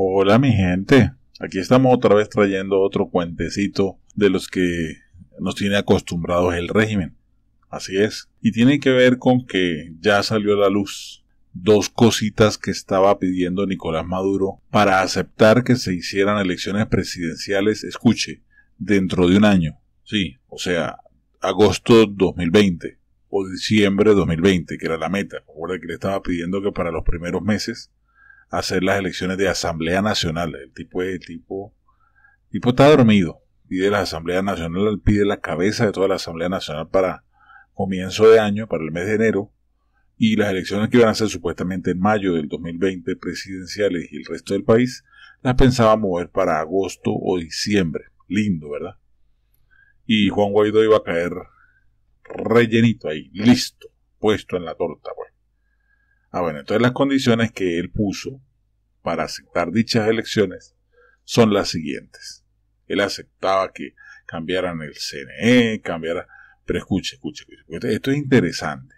Hola mi gente, aquí estamos otra vez trayendo otro cuentecito de los que nos tiene acostumbrados el régimen. Así es. Y tiene que ver con que ya salió a la luz dos cositas que estaba pidiendo Nicolás Maduro para aceptar que se hicieran elecciones presidenciales, escuche, dentro de un año. Sí, o sea, agosto 2020 o diciembre 2020, que era la meta. Ahora que le estaba pidiendo que para los primeros meses hacer las elecciones de Asamblea Nacional. El tipo, el tipo, tipo está dormido. Pide la Asamblea Nacional, pide la cabeza de toda la Asamblea Nacional para comienzo de año, para el mes de enero. Y las elecciones que iban a ser supuestamente en mayo del 2020 presidenciales y el resto del país, las pensaba mover para agosto o diciembre. Lindo, ¿verdad? Y Juan Guaidó iba a caer rellenito ahí, listo, puesto en la torta, pues. Ah, bueno, entonces las condiciones que él puso para aceptar dichas elecciones son las siguientes. Él aceptaba que cambiaran el CNE, cambiaran... Pero escuche, escuche, escuche. Esto es interesante.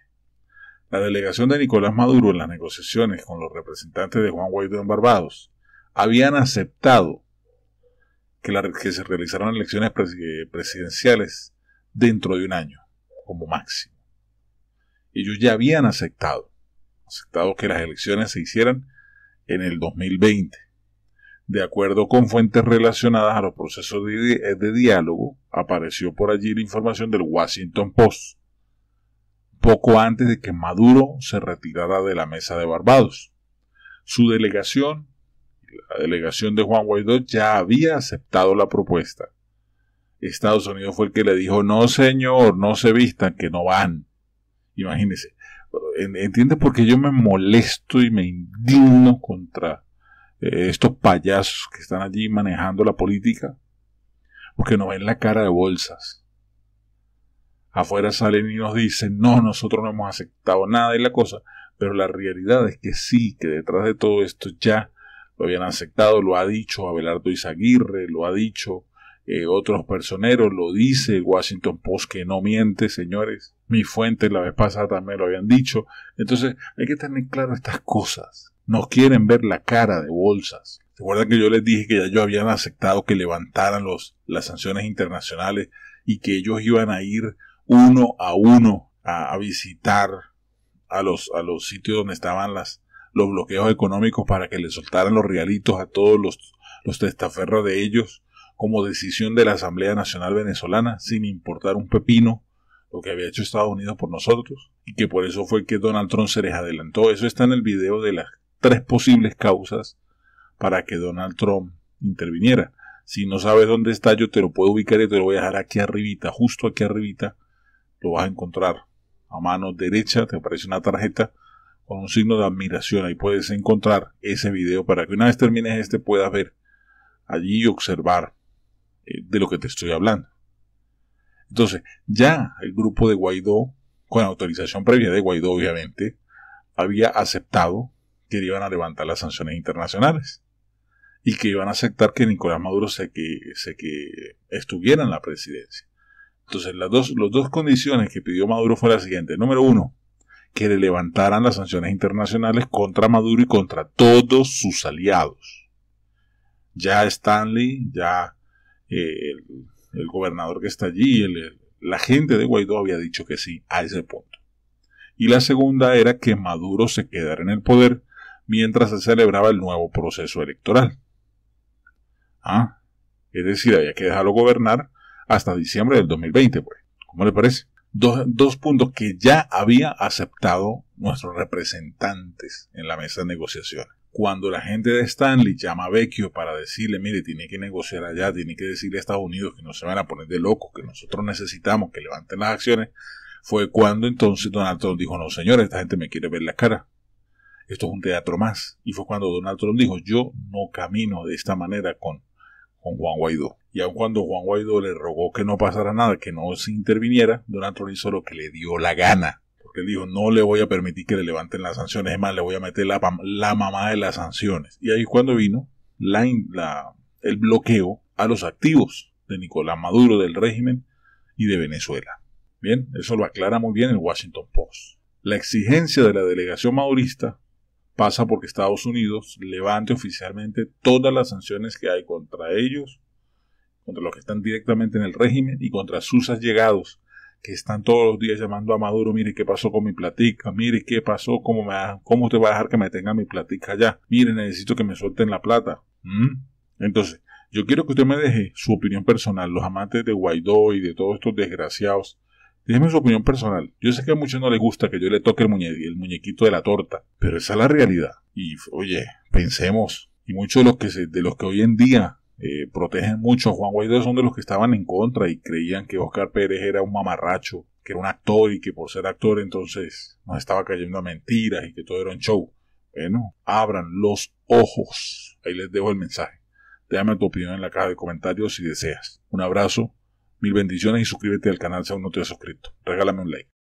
La delegación de Nicolás Maduro en las negociaciones con los representantes de Juan Guaidó en Barbados habían aceptado que, que se realizaran elecciones eh, presidenciales dentro de un año, como máximo. Ellos ya habían aceptado aceptado que las elecciones se hicieran en el 2020. De acuerdo con fuentes relacionadas a los procesos de, diálogo, apareció por allí la información del Washington Post, poco antes de que Maduro se retirara de la mesa de Barbados. Su delegación, la delegación de Juan Guaidó, ya había aceptado la propuesta. Estados Unidos fue el que le dijo, no señor, no se vistan, que no van. Imagínense, ¿Entiendes por qué yo me molesto y me indigno contra eh, estos payasos que están allí manejando la política? Porque nos ven la cara de bolsas. Afuera salen y nos dicen, no, nosotros no hemos aceptado nada de la cosa. Pero la realidad es que sí, que detrás de todo esto ya lo habían aceptado, lo ha dicho Abelardo Izaguirre, lo ha dicho eh, otros personeros, lo dice Washington Post que no miente, señores. Mi fuente la vez pasada también lo habían dicho. Entonces hay que tener claro estas cosas. No quieren ver la cara de bolsas. acuerdan que yo les dije que ya ellos habían aceptado que levantaran los, las sanciones internacionales y que ellos iban a ir uno a uno a, visitar a los, a los sitios donde estaban las, los bloqueos económicos para que le soltaran los realitos a todos los, los testaferros de ellos como decisión de la Asamblea Nacional Venezolana, sin importar un pepino lo que había hecho Estados Unidos por nosotros, y que por eso fue que Donald Trump se les adelantó. Eso está en el video de las tres posibles causas para que Donald Trump interviniera. Si no sabes dónde está, yo te lo puedo ubicar y te lo voy a dejar aquí arribita, justo aquí arribita, lo vas a encontrar. A mano derecha te aparece una tarjeta con un signo de admiración. Ahí puedes encontrar ese video para que una vez termines este puedas ver allí y observar de lo que te estoy hablando. Entonces, ya el grupo de Guaidó, con autorización previa de Guaidó, obviamente, había aceptado que iban a levantar las sanciones internacionales y que iban a aceptar que Nicolás Maduro se que, que estuviera en la presidencia. Entonces, las dos, las dos condiciones que pidió Maduro fue la siguiente. Número uno, que le levantaran las sanciones internacionales contra Maduro y contra todos sus aliados. Ya Stanley, ya el, gobernador que está allí, la gente de Guaidó había dicho que sí a ese punto. Y la segunda era que Maduro se quedara en el poder mientras se celebraba el nuevo proceso electoral. ¿Ah? Es decir, había que dejarlo gobernar hasta diciembre del 2020, pues. ¿Cómo le parece? Dos, dos puntos que ya había aceptado nuestros representantes en la mesa de negociaciones cuando la gente de Stanley llama a Vecchio para decirle, mire, tiene que negociar allá, tiene que decirle a Estados Unidos que no se van a poner de locos, que nosotros necesitamos que levanten las acciones, fue cuando entonces Donald Trump dijo, no señores, esta gente me quiere ver la cara. Esto es un teatro más. Y fue cuando Donald Trump dijo, yo no camino de esta manera con, con Juan Guaidó. Y aun cuando Juan Guaidó le rogó que no pasara nada, que no se interviniera, Donald Trump hizo lo que le dio la gana. Porque él dijo, no le voy a permitir que le levanten las sanciones, es más, le voy a meter la, la mamá de las sanciones. Y ahí cuando vino la, el bloqueo a los activos de Nicolás Maduro, del régimen y de Venezuela. Bien, eso lo aclara muy bien el Washington Post. La exigencia de la delegación madurista pasa porque Estados Unidos levante oficialmente todas las sanciones que hay contra ellos, contra los que están directamente en el régimen y contra sus allegados, que están todos los días llamando a Maduro, mire qué pasó con mi platica, mire qué pasó, cómo, cómo usted va a dejar que me tenga mi platica allá, mire necesito que me suelten la plata. ¿Mm? Entonces, yo quiero que usted me deje su opinión personal, los amantes de Guaidó y de todos estos desgraciados, déjeme su opinión personal. Yo sé que a muchos no les gusta que yo le toque el, el muñequito de la torta, pero esa es la realidad. Y oye, pensemos, y muchos de los que, de los que hoy en día eh, protegen mucho. Juan Guaidó son de los que estaban en contra y creían que Oscar Pérez era un mamarracho, que era un actor y que por ser actor entonces nos estaba cayendo a mentiras y que todo era un show. Bueno, abran los ojos. Ahí les dejo el mensaje. Déjame tu opinión en la caja de comentarios si deseas. Un abrazo, mil bendiciones y suscríbete al canal si aún no te has suscrito. Regálame un like.